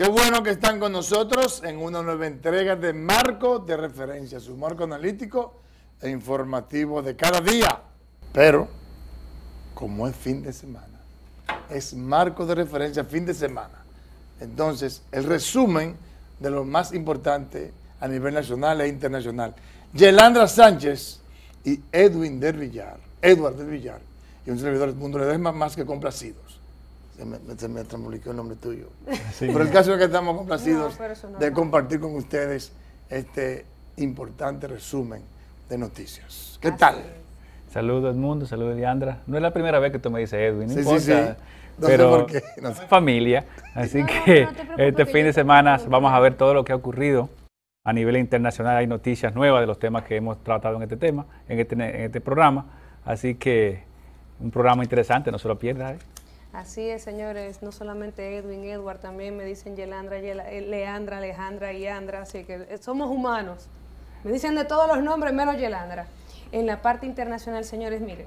Qué bueno que están con nosotros en una nueva entrega de Marco de Referencia, su marco analítico e informativo de cada día. Pero, como es fin de semana, es marco de referencia fin de semana. Entonces, el resumen de lo más importante a nivel nacional e internacional. Yelandra Sánchez y Edwin del Villar, Edward de Villar, y un servidor del mundo de Desma, más que complacidos se me, se el nombre tuyo. Pero el caso es que estamos complacidos de compartir con ustedes este importante resumen de noticias. ¿Qué tal? saludos Saludos mundo, saludos Leandra. No es la primera vez que tú me dices Edwin, no pero familia. Así que este fin de semana vamos a ver todo lo que ha ocurrido. A nivel internacional hay noticias nuevas de los temas que hemos tratado en este tema, en este, en este programa. Así que un programa interesante, no se lo pierdas. ¿eh? Así es, señores, no solamente Edwin, Edward, también me dicen Yelandra, eh, Leandra, Alejandra y Andra, así que eh, somos humanos. Me dicen de todos los nombres menos Yelandra. En la parte internacional, señores, miren,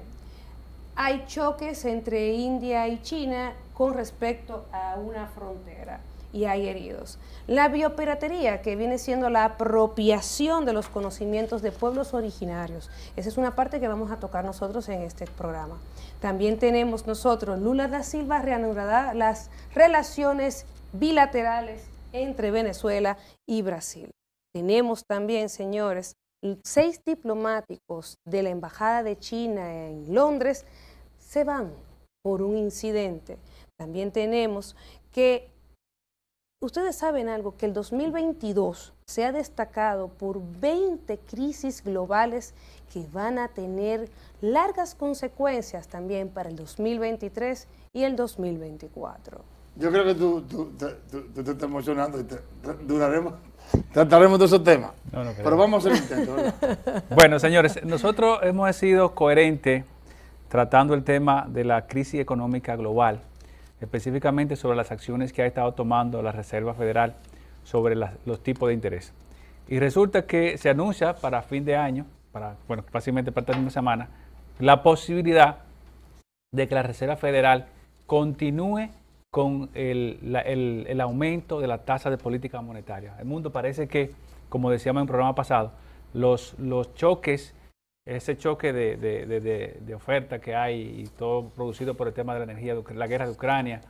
hay choques entre India y China con respecto a una frontera y hay heridos. La biopiratería, que viene siendo la apropiación de los conocimientos de pueblos originarios. Esa es una parte que vamos a tocar nosotros en este programa. También tenemos nosotros, Lula da Silva reanudará las relaciones bilaterales entre Venezuela y Brasil. Tenemos también, señores, seis diplomáticos de la Embajada de China en Londres se van por un incidente. También tenemos que Ustedes saben algo, que el 2022 se ha destacado por 20 crisis globales que van a tener largas consecuencias también para el 2023 y el 2024. Yo creo que tú, te estás emocionando y te, trataremos de esos temas. pero vamos a hacer intento. bueno, señores, nosotros hemos sido coherentes tratando el tema de la crisis económica global específicamente sobre las acciones que ha estado tomando la Reserva Federal sobre los tipos de interés. Y resulta que se anuncia para fin de año, para, bueno, fácilmente para esta misma semana, la posibilidad de que la Reserva Federal continúe con el, aumento de la tasa de política monetaria. El mundo parece que, como decíamos en el programa pasado, los, los choques ese choque de, oferta que hay y todo producido por el tema de la energía, la guerra de Ucrania,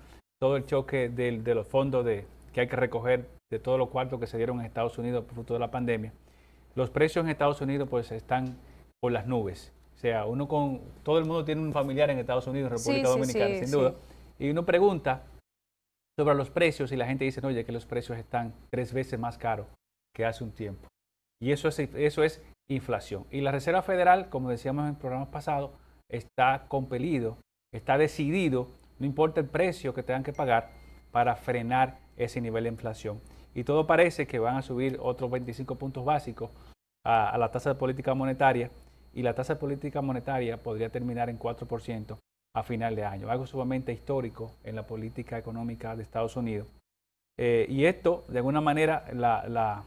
todo el choque de, los fondos de, que hay que recoger de todos los cuartos que se dieron en Estados Unidos por fruto la pandemia, los precios en Estados Unidos pues están por las nubes. O sea, uno con todo el mundo tiene un familiar en Estados Unidos, en República Dominicana, sin duda. Y uno pregunta sobre los precios y la gente dice, oye, que los precios están tres veces más caros que hace un tiempo. Y eso es, eso es inflación. Y la Reserva Federal, como decíamos en programas pasado, está compelido, está decidido, no importa el precio que tengan que pagar, para frenar ese nivel de inflación. Y todo parece que van a subir otros 25 puntos básicos a, la tasa de política monetaria y la tasa de política monetaria podría terminar en 4% a final de año, algo sumamente histórico en la política económica de Estados Unidos. Eh, y esto, de alguna manera, la,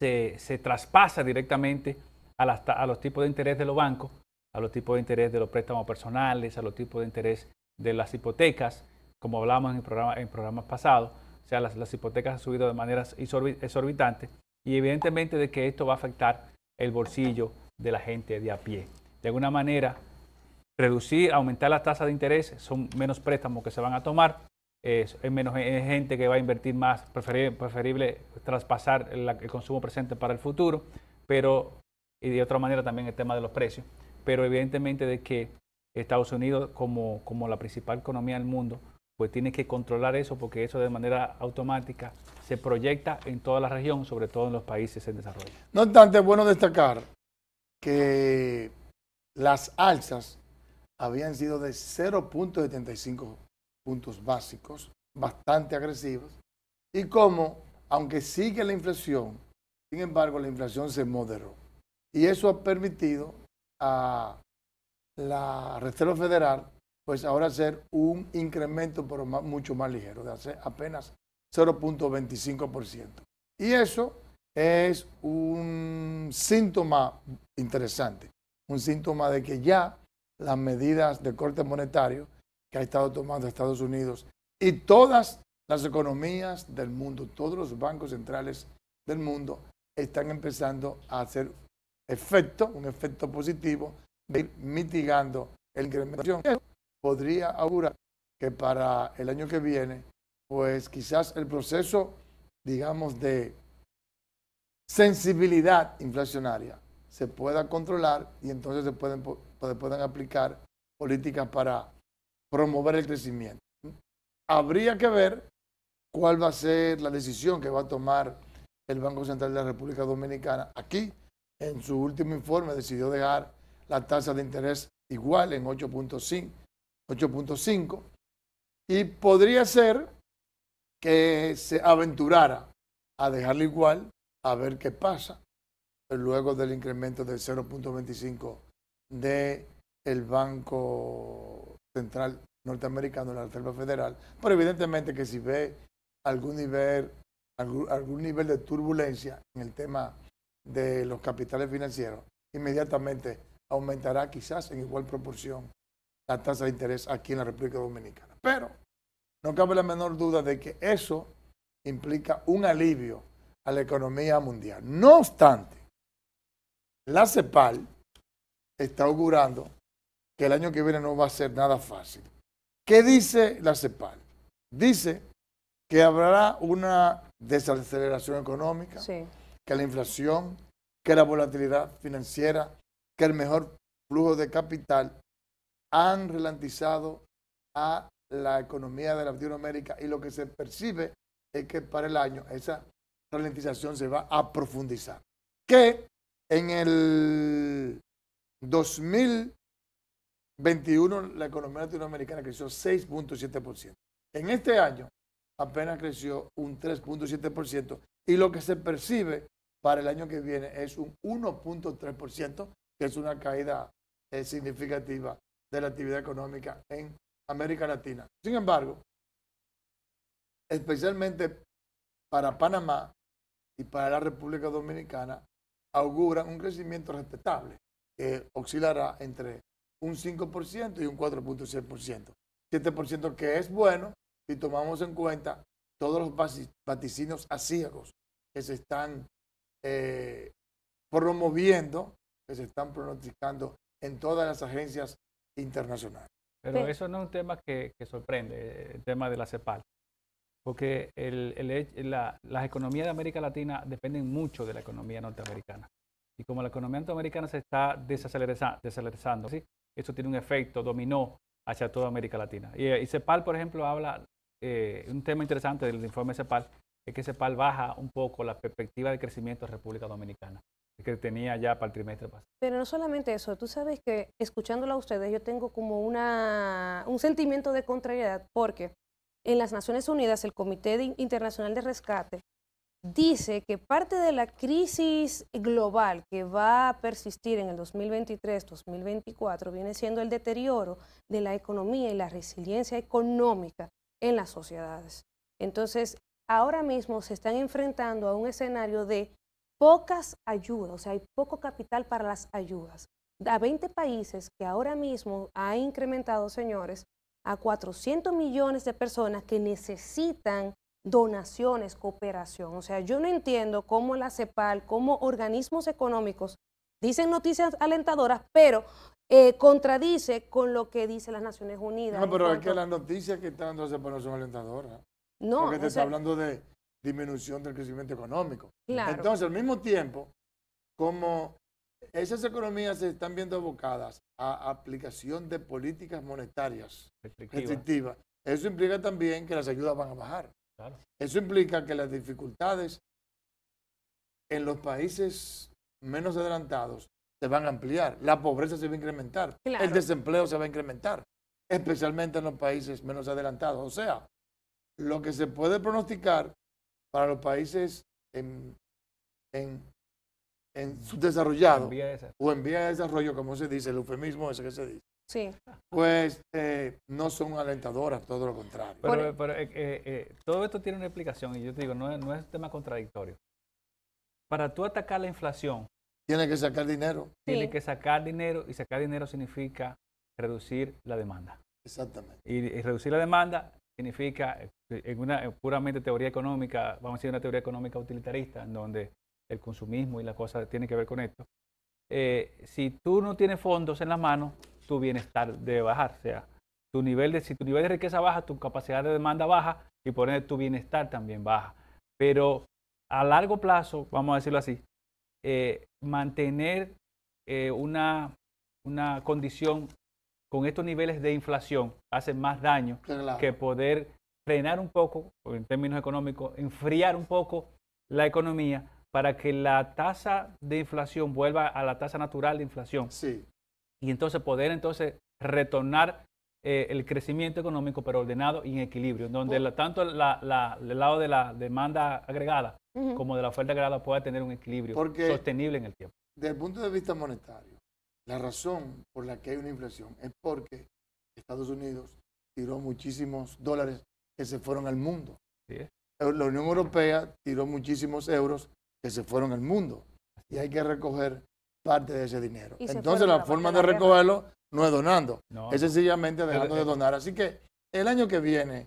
se, traspasa directamente a, a, los tipos de interés de los bancos, a los tipos de interés de los préstamos personales, a los tipos de interés de las hipotecas, como hablamos en, en programas pasados, o sea, las, las hipotecas han subido de maneras exorbitantes y evidentemente de que esto va a afectar el bolsillo de la gente de a pie. De alguna manera, reducir, aumentar las tasas de interés, son menos préstamos que se van a tomar, es, menos gente que va a invertir más, preferible, traspasar el, consumo presente para el futuro, pero y de otra manera también el tema de los precios, pero evidentemente de que Estados Unidos como, como la principal economía del mundo, pues tiene que controlar eso porque eso de manera automática se proyecta en toda la región, sobre todo en los países en desarrollo. No obstante, es bueno destacar que las alzas habían sido de 0.75 puntos básicos, bastante agresivos, y cómo, aunque sigue la inflación, sin embargo, la inflación se moderó. Y eso ha permitido a la Reserva Federal, pues ahora hacer un incremento, pero mucho más ligero, de hacer apenas 0.25%. Y eso es un síntoma interesante, un síntoma de que ya las medidas de corte monetario que ha estado tomando Estados Unidos y todas las economías del mundo, todos los bancos centrales del mundo están empezando a hacer efecto, un efecto positivo, de ir mitigando el incremento. Podría augurar que para el año que viene, pues quizás el proceso, digamos, de sensibilidad inflacionaria se pueda controlar y entonces se pueden, pueden aplicar políticas para promover el crecimiento. Habría que ver cuál va a ser la decisión que va a tomar el Banco Central de la República Dominicana. Aquí, en su último informe, decidió dejar la tasa de interés igual en 8.5. Y podría ser que se aventurara a dejarla igual, a ver qué pasa, luego del incremento del 0.25 del Banco central norteamericano, en la Reserva Federal. Pero evidentemente que si ve algún nivel, algún nivel de turbulencia en el tema de los capitales financieros, inmediatamente aumentará quizás en igual proporción la tasa de interés aquí en la República Dominicana. Pero no cabe la menor duda de que eso implica un alivio a la economía mundial. No obstante, la CEPAL está augurando que el año que viene no va a ser nada fácil. ¿Qué dice la CEPAL? Dice que habrá una desaceleración económica, que la inflación, que la volatilidad financiera, que el mejor flujo de capital han ralentizado a la economía de Latinoamérica y lo que se percibe es que para el año esa ralentización se va a profundizar. Que en el 2000 21 la economía latinoamericana creció 6.7%. En este año apenas creció un 3.7% y lo que se percibe para el año que viene es un 1.3%, que es una caída eh, significativa de la actividad económica en América Latina. Sin embargo, especialmente para Panamá y para la República Dominicana, auguran un crecimiento respetable que oscilará entre un 5% y un 4.6%. 7% que es bueno si tomamos en cuenta todos los vaticinios asiagos que se están eh, promoviendo, que se están pronosticando en todas las agencias internacionales. Pero eso no es un tema que, sorprende, eh, el tema de la CEPAL, porque las economías de América Latina dependen mucho de la economía norteamericana. Y como la economía norteamericana se está desacelerando, ¿sí? eso tiene un efecto dominó hacia toda América Latina. Y, eh, CEPAL, por ejemplo, habla, eh, un tema interesante del informe CEPAL, es que CEPAL baja un poco la perspectiva de crecimiento de República Dominicana que tenía ya para el trimestre pasado. Pero no solamente eso, tú sabes que escuchándolo a ustedes yo tengo como una, un sentimiento de contrariedad porque en las Naciones Unidas el Comité Internacional de Rescate dice que parte de la crisis global que va a persistir en el 2023-2024 viene siendo el deterioro de la economía y la resiliencia económica en las sociedades. Entonces, ahora mismo se están enfrentando a un escenario de pocas ayudas, o sea, hay poco capital para las ayudas. A 20 países que ahora mismo ha incrementado, señores, a 400 millones de personas que necesitan donaciones, cooperación. O sea, yo no entiendo cómo la CEPAL, como organismos económicos dicen noticias alentadoras, pero eh, contradice con lo que dice las Naciones Unidas. No, pero es que las noticias que están dando CEPAL no son alentadoras. No. Porque te está hablando de disminución del crecimiento económico. Entonces, al mismo tiempo, como esas economías se están viendo abocadas a aplicación de políticas monetarias restrictivas, eso implica también que las ayudas van a bajar. Eso implica que las dificultades en los países menos adelantados se van a ampliar, la pobreza se va a incrementar, el desempleo se va a incrementar, especialmente en los países menos adelantados. O sea, lo que se puede pronosticar para los países en, en, subdesarrollados o en vía de desarrollo, como se dice, el eufemismo ese que se dice, Sí. Pues eh, no son alentadoras, todo lo contrario. Pero, e- eh, eh, todo esto tiene una explicación y yo te digo, no, es un tema contradictorio. Para tú atacar la inflación... Tiene que sacar dinero. Tiene que sacar dinero y sacar dinero significa reducir la demanda. Exactamente. Y, reducir la demanda significa, en una puramente teoría económica, vamos a decir una teoría económica utilitarista, en donde el consumismo y la cosa tiene que ver con esto. si tú no tienes fondos en las manos, tu bienestar debe bajar. O sea, tu nivel de, si tu nivel de riqueza baja, tu capacidad de demanda baja y por ende tu bienestar también baja. Pero a largo plazo, vamos a decirlo así, eh, mantener eh, una, condición con estos niveles de inflación hace más daño que poder frenar un poco, en términos económicos, enfriar un poco la economía para que la tasa de inflación vuelva a la tasa natural de inflación. Sí y entonces poder entonces retornar eh, el crecimiento económico, pero ordenado y en equilibrio, donde tanto el lado de la demanda agregada como de la oferta agregada pueda tener un equilibrio sostenible en el tiempo. Desde el punto de vista monetario, la razón por la que hay una inflación es porque Estados Unidos tiró muchísimos dólares que se fueron al mundo. La Unión Europea tiró muchísimos euros que se fueron al mundo. Y hay que recoger parte de ese dinero. Entonces la forma de, recogerlo no es donando, es sencillamente dejando de eh, donar. Así que el año que viene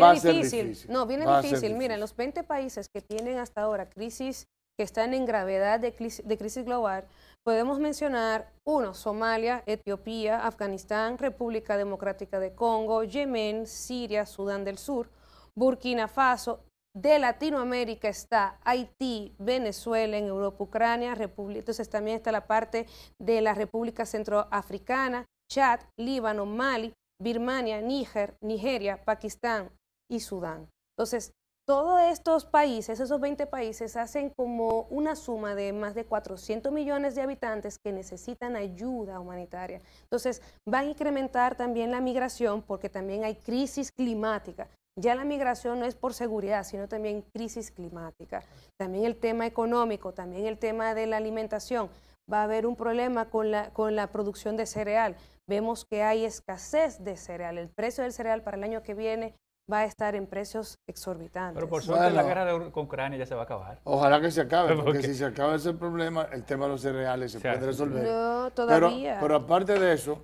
va A ser difícil. No, viene difícil. Mira, los 20 países que tienen hasta ahora crisis, que están en gravedad de crisis, de crisis global, podemos mencionar, uno, Somalia, Etiopía, Afganistán, República Democrática de Congo, Yemen, Siria, Sudán del Sur, Burkina Faso de Latinoamérica está Haití, Venezuela, en Europa, Ucrania, República, entonces también está la parte de la República Centroafricana, Chad, Líbano, Mali, Birmania, Níger, Nigeria, Pakistán y Sudán. Entonces, todos estos países, esos 20 países, hacen como una suma de más de 400 millones de habitantes que necesitan ayuda humanitaria. Entonces, van a incrementar también la migración porque también hay crisis climática ya la migración no es por seguridad, sino también crisis climática, también el tema económico, también el tema de la alimentación. Va a haber un problema con la, con la producción de cereal. Vemos que hay escasez de cereal. El precio del cereal para el año que viene va a estar en precios exorbitantes. Pero por suerte la guerra con Ucrania ya se va a acabar. Ojalá que se acabe, porque si se acaba ese problema, el tema de los cereales se puede resolver. No, todavía. pero, aparte de eso,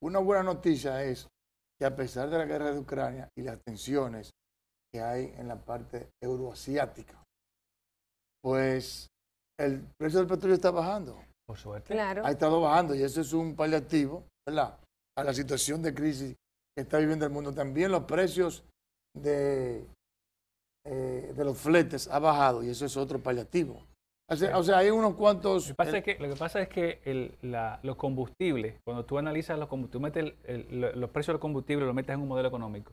una buena noticia es que a pesar de la guerra de Ucrania y las tensiones que hay en la parte euroasiática, pues el precio del petróleo está bajando. Por suerte. Ha estado bajando y eso es un paliativo ¿verdad? a la situación de crisis que está viviendo el mundo. También los precios de, eh, de los fletes ha bajado y eso es otro paliativo. O sea, hay unos cuantos... Lo que pasa es que, los combustibles, cuando tú analizas los combustibles, tú metes los precios del combustible, lo metes en un modelo económico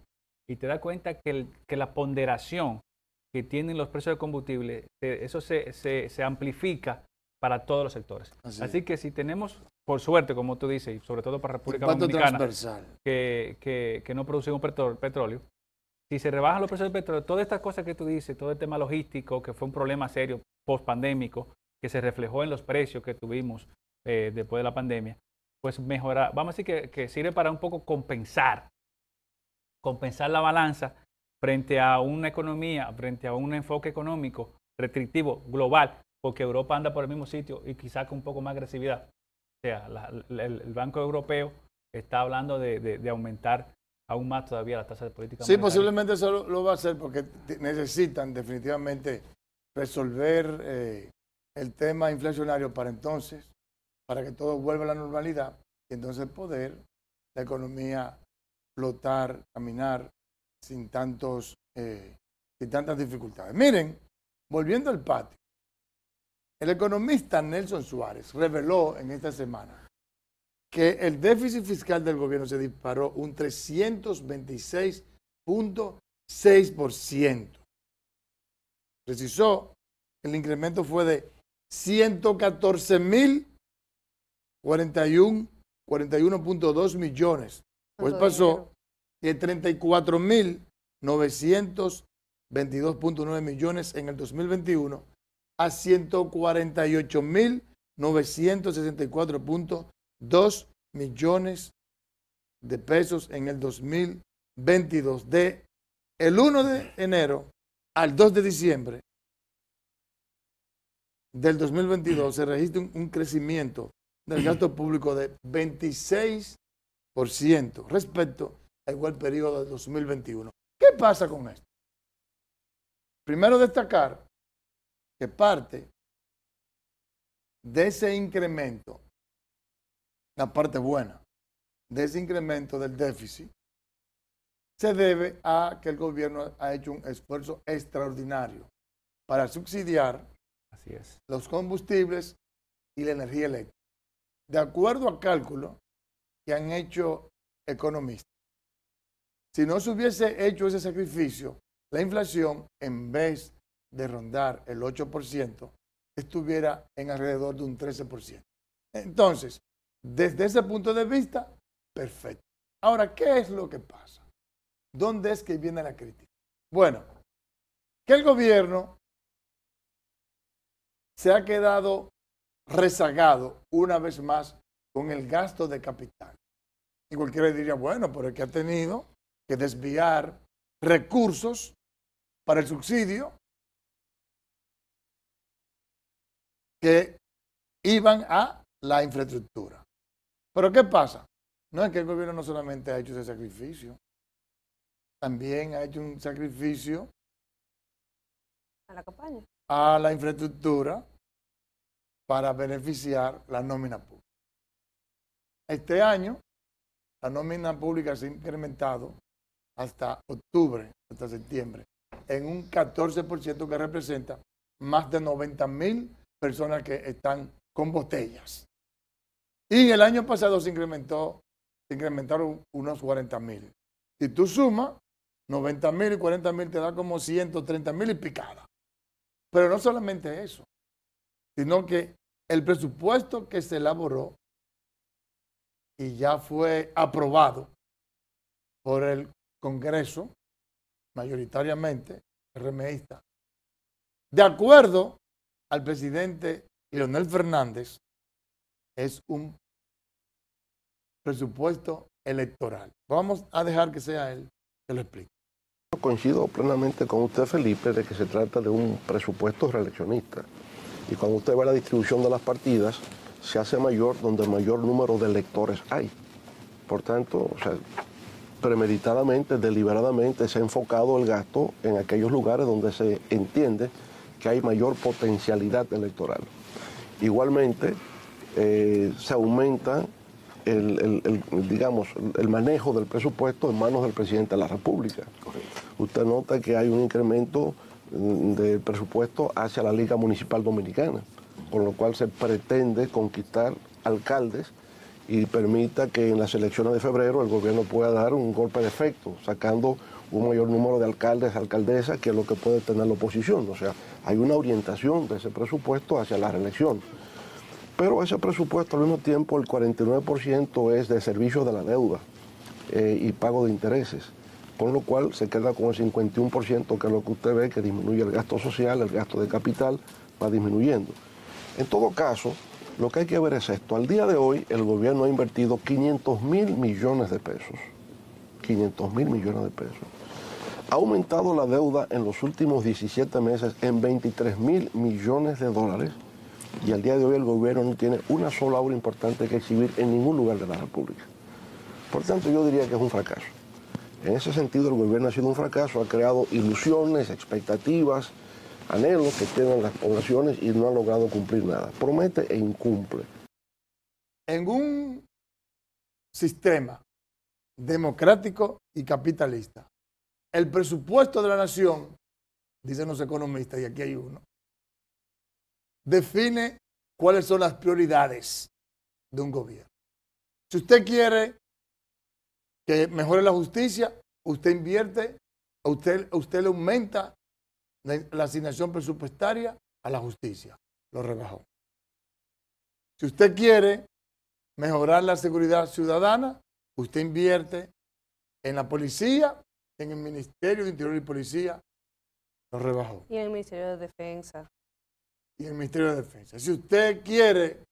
y te das cuenta que, la ponderación que tienen los precios de combustible, eh, eso se, amplifica para todos los sectores. Así. que si tenemos, por suerte, como tú dices, y sobre todo para República Dominicana, que, que, no producimos petróleo, si se rebajan los precios del petróleo, todas estas cosas que tú dices, todo el tema logístico, que fue un problema serio post-pandémico que se reflejó en los precios que tuvimos eh, después de la pandemia, pues mejora, vamos a decir que, sirve para un poco compensar, compensar la balanza frente a una economía, frente a un enfoque económico restrictivo global, porque Europa anda por el mismo sitio y quizá con un poco más agresividad. O sea, el, Banco Europeo está hablando de, aumentar aún más todavía la tasa de política. Sí, posiblemente eso lo, va a hacer porque necesitan definitivamente resolver eh, el tema inflacionario para entonces, para que todo vuelva a la normalidad y entonces poder la economía flotar, caminar sin, tantos, eh, sin tantas dificultades. Miren, volviendo al patio, el economista Nelson Suárez reveló en esta semana que el déficit fiscal del gobierno se disparó un 326.6% precisó el incremento fue de 114.041.2 millones. Pues pasó de 34.922.9 millones en el 2021 a 148.964.2 millones de pesos en el 2022. De el 1 de enero al 2 de diciembre del 2022 se registra un, crecimiento del gasto público de 26% respecto al igual periodo del 2021. ¿Qué pasa con esto? Primero destacar que parte de ese incremento, la parte buena, de ese incremento del déficit, se debe a que el gobierno ha hecho un esfuerzo extraordinario para subsidiar Así es. los combustibles y la energía eléctrica. De acuerdo a cálculos que han hecho economistas, si no se hubiese hecho ese sacrificio, la inflación, en vez de rondar el 8%, estuviera en alrededor de un 13%. Entonces, desde ese punto de vista, perfecto. Ahora, ¿qué es lo que pasa? ¿Dónde es que viene la crítica? Bueno, que el gobierno se ha quedado rezagado una vez más con el gasto de capital. Y cualquiera diría, bueno, pero es que ha tenido que desviar recursos para el subsidio que iban a la infraestructura. Pero ¿qué pasa? No es que el gobierno no solamente ha hecho ese sacrificio, también ha hecho un sacrificio a la campaña, a la infraestructura para beneficiar la nómina pública. Este año la nómina pública se ha incrementado hasta octubre, hasta septiembre, en un 14% que representa más de 90 mil personas que están con botellas. Y el año pasado se incrementó, se incrementaron unos 40 mil. Si tú sumas, 90 mil y 40 mil te da como 130 mil y picada. Pero no solamente eso, sino que el presupuesto que se elaboró y ya fue aprobado por el Congreso, mayoritariamente remeísta, de acuerdo al presidente Leonel Fernández, es un presupuesto electoral. Vamos a dejar que sea él que lo explique coincido plenamente con usted, Felipe, de que se trata de un presupuesto reeleccionista. Y cuando usted ve la distribución de las partidas, se hace mayor donde mayor número de electores hay. Por tanto, premeditadamente, deliberadamente, se ha enfocado el gasto en aquellos lugares donde se entiende que hay mayor potencialidad electoral. Igualmente, eh, se aumenta el, digamos, el manejo del presupuesto en manos del presidente de la República. Usted nota que hay un incremento mm, del presupuesto hacia la Liga Municipal Dominicana, con lo cual se pretende conquistar alcaldes y permita que en las elecciones de febrero el gobierno pueda dar un golpe de efecto, sacando un mayor número de alcaldes, alcaldesas, que es lo que puede tener la oposición. O sea, hay una orientación de ese presupuesto hacia la reelección. Pero ese presupuesto al mismo tiempo, el 49% es de servicios de la deuda eh, y pago de intereses, con lo cual se queda con el 51%, que es lo que usted ve, que disminuye el gasto social, el gasto de capital, va disminuyendo. En todo caso, lo que hay que ver es esto. Al día de hoy, el gobierno ha invertido 500 mil millones de pesos. 500 mil millones de pesos. Ha aumentado la deuda en los últimos 17 meses en 23 mil millones de dólares y al día de hoy el gobierno no tiene una sola obra importante que exhibir en ningún lugar de la República. Por tanto, yo diría que es un fracaso. En ese sentido, el gobierno ha sido un fracaso, ha creado ilusiones, expectativas, anhelos que tienen las poblaciones y no ha logrado cumplir nada. Promete e incumple. En un sistema democrático y capitalista, el presupuesto de la nación, dicen los economistas, y aquí hay uno, define cuáles son las prioridades de un gobierno. Si usted quiere que mejore la justicia, usted invierte, usted, le aumenta la asignación presupuestaria a la justicia, lo rebajó. Si usted quiere mejorar la seguridad ciudadana, usted invierte en la policía, en el Ministerio de Interior y Policía, lo rebajó. Y en el Ministerio de Defensa y el Ministerio de Defensa. Si usted quiere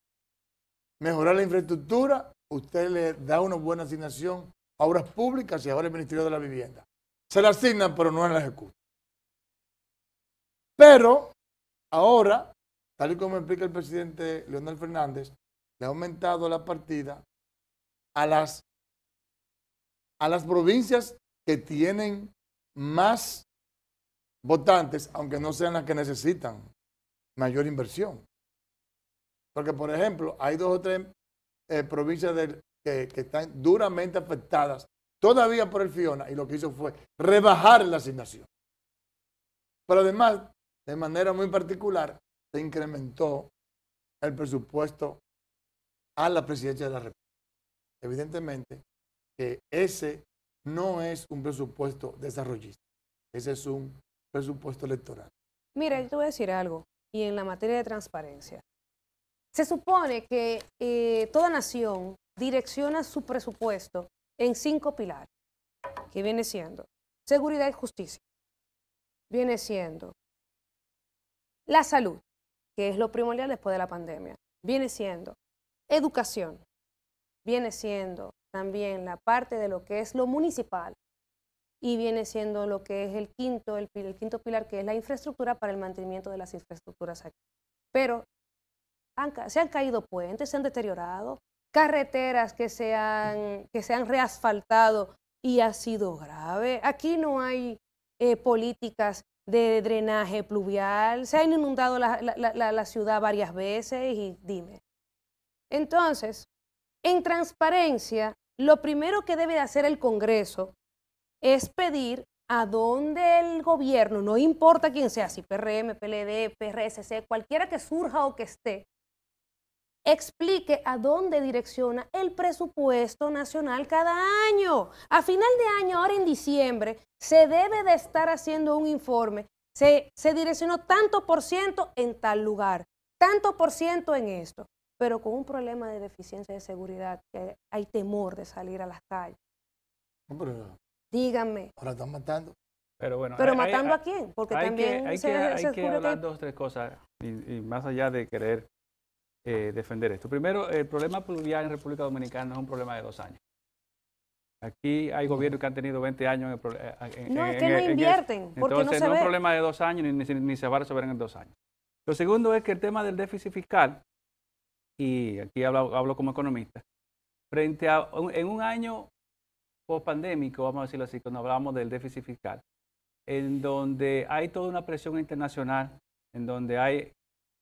mejorar la infraestructura, usted le da una buena asignación a obras públicas y ahora el Ministerio de la Vivienda. Se la asignan, pero no la ejecutan. Pero ahora, tal y como explica el presidente Leonel Fernández, le ha aumentado la partida a las, a las provincias que tienen más votantes, aunque no sean las que necesitan mayor inversión. Porque, por ejemplo, hay dos o tres eh, provincias del, que, que están duramente afectadas todavía por el Fiona y lo que hizo fue rebajar la asignación. Pero además, de manera muy particular, se incrementó el presupuesto a la presidencia de la República. Evidentemente que ese no es un presupuesto desarrollista, ese es un presupuesto electoral. Mira, yo te voy a decir algo y en la materia de transparencia. Se supone que eh, toda nación direcciona su presupuesto en cinco pilares, que viene siendo seguridad y justicia, viene siendo la salud, que es lo primordial después de la pandemia, viene siendo educación, viene siendo también la parte de lo que es lo municipal, y viene siendo lo que es el quinto, el, el quinto pilar, que es la infraestructura para el mantenimiento de las infraestructuras aquí. Pero se han caído puentes, se han deteriorado, carreteras que se han, que se han reasfaltado y ha sido grave. Aquí no hay eh, políticas de drenaje pluvial, se han inundado la, la ciudad varias veces y dime. Entonces, en transparencia, lo primero que debe hacer el Congreso es pedir a dónde el gobierno, no importa quién sea, si PRM, PLD, PRSC, cualquiera que surja o que esté, explique a dónde direcciona el presupuesto nacional cada año. A final de año, ahora en diciembre, se debe de estar haciendo un informe. Se, se direccionó tanto por ciento en tal lugar, tanto por ciento en esto, pero con un problema de deficiencia de seguridad, que hay temor de salir a las calles. Dígame. Ahora están matando. Pero bueno. Pero matando a quién? Porque también hay que, hablar dos tres cosas y, más allá de querer eh, defender esto. Primero, el problema pluvial en República Dominicana es un problema de dos años. Aquí hay gobiernos que han tenido 20 años en, eh, en No, es que no invierten. entonces, no, es un problema de dos años ni, ni, se va a resolver en dos años. Lo segundo es que el tema del déficit fiscal, y aquí hablo, hablo como economista, frente a en un año post-pandémico, vamos a decirlo así, cuando hablamos del déficit fiscal, en donde hay toda una presión internacional, en donde hay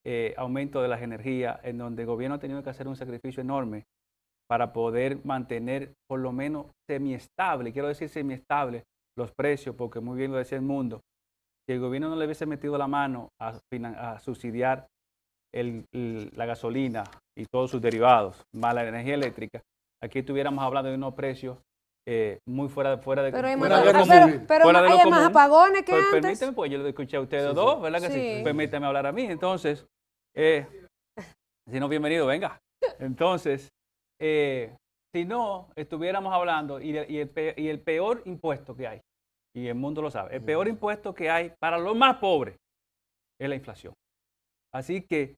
eh, aumento de las energías, en donde el gobierno ha tenido que hacer un sacrificio enorme para poder mantener por lo menos semiestable, quiero decir semiestable, los precios, porque muy bien lo decía el mundo, si el gobierno no le hubiese metido la mano a, subsidiar la gasolina y todos sus derivados, más la energía eléctrica, aquí estuviéramos hablando de unos precios eh, muy fuera, de fuera de pero, hay más apagones que antes. Permíteme, pues yo lo escuché a ustedes dos, ¿verdad? Que sí. Permítame hablar a mí. Entonces, eh, si no, bienvenido, venga. Entonces, eh, si no, estuviéramos hablando y, el peor, y, el peor, impuesto que hay, y el mundo lo sabe, el peor impuesto que hay para los más pobres es la inflación. Así que,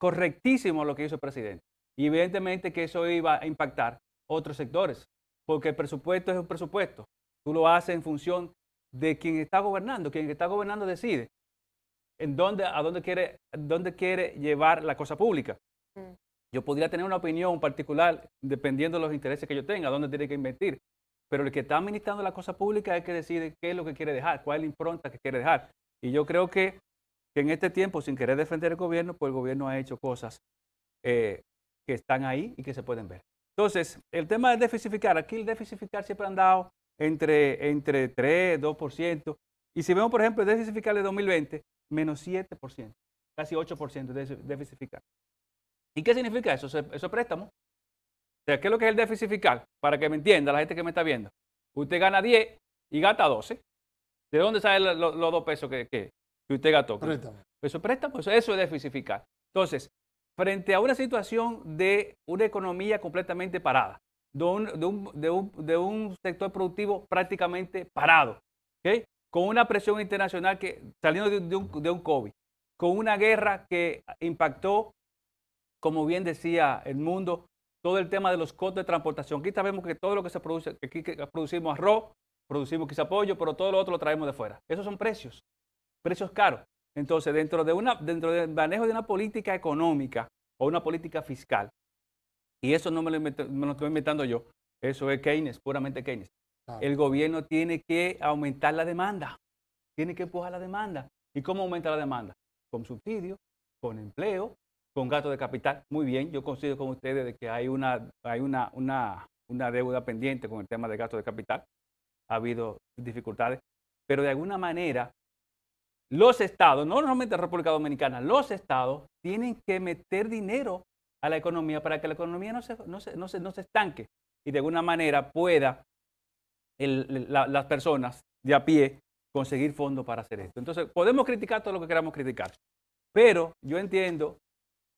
correctísimo lo que hizo el presidente. Y evidentemente que eso iba a impactar otros sectores porque el presupuesto es un presupuesto. Tú lo haces en función de quien está gobernando. Quien está gobernando decide en dónde, a dónde quiere, dónde quiere llevar la cosa pública. Mm. Yo podría tener una opinión particular dependiendo de los intereses que yo tenga, dónde tiene que invertir. Pero el que está administrando la cosa pública es el que decide qué es lo que quiere dejar, cuál es la impronta que quiere dejar. Y yo creo que, en este tiempo, sin querer defender el gobierno, pues el gobierno ha hecho cosas eh, que están ahí y que se pueden ver. Entonces, el tema de deficificar, aquí el fiscal siempre ha andado entre, entre 3, 2%. Y si vemos, por ejemplo, el déficit de 2020, menos 7%, casi 8% de déficit ¿Y qué significa eso? Eso es préstamo. O sea, ¿qué es lo que es el déficit fiscal? Para que me entienda la gente que me está viendo. Usted gana 10 y gasta 12. ¿De dónde salen los, dos pesos que, usted gastó? Préstamo. Eso es préstamo, eso, es déficit fiscal. Entonces, frente a una situación de una economía completamente parada, de un, de sector productivo prácticamente parado, con una presión internacional que saliendo de un, de un COVID, con una guerra que impactó, como bien decía el mundo, todo el tema de los costos de transportación. Aquí sabemos que todo lo que se produce, aquí producimos arroz, producimos quizá pollo, pero todo lo otro lo traemos de fuera. Esos son precios, precios caros. Entonces, dentro, de una, dentro del manejo de una política económica o una política fiscal, y eso no me lo, estoy inventando yo, eso es Keynes, puramente Keynes. El gobierno tiene que aumentar la demanda, tiene que empujar la demanda. ¿Y cómo aumenta la demanda? Con subsidio, con empleo, con gasto de capital. Muy bien, yo considero con ustedes de que hay una, hay una, una deuda pendiente con el tema de gasto de capital. Ha habido dificultades, pero de alguna manera los estados, no solamente la República Dominicana, los estados tienen que meter dinero a la economía para que la economía no se, no no se, estanque y de alguna manera pueda las personas de a pie conseguir fondos para hacer esto. Entonces, podemos criticar todo lo que queramos criticar, pero yo entiendo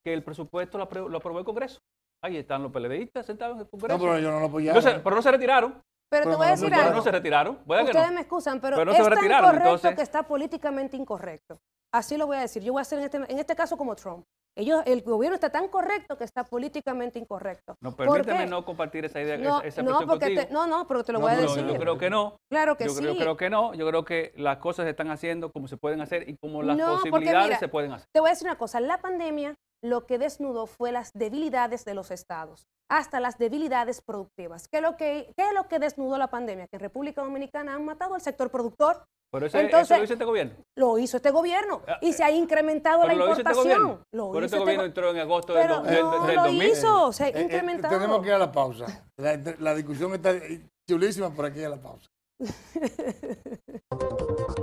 que el presupuesto lo aprobó, el Congreso. Ahí están los PLDistas sentados en el Congreso. No, pero yo no lo apoyaron. pero no se retiraron. Pero, te voy a decir algo. no se retiraron. Ustedes me excusan, pero, pero es tan correcto que está políticamente incorrecto. Así lo voy a decir. Yo voy a hacer en este, en este caso como Trump. el gobierno está tan correcto que está políticamente incorrecto. No, permíteme no compartir esa idea, no, esa, no, porque no, pero te lo voy a decir. Yo creo que no. Claro que yo sí. yo creo que no. Yo creo que las cosas se están haciendo como se pueden hacer y como las posibilidades se pueden hacer. Te voy a decir una cosa. La pandemia lo que desnudó fue las debilidades de los estados hasta las debilidades productivas. ¿Qué es lo que, desnudó la pandemia? Que en República Dominicana han matado al sector productor. Pero Entonces, eso lo hizo este gobierno. Lo hizo este gobierno. Ah, y se ha eh, incrementado la importación. Lo hizo este gobierno. Este, este gobierno entró en agosto del, no, lo hizo, se ha eh, eh, incrementado. tenemos que ir a la pausa. La, la discusión está chulísima, por aquí a la pausa.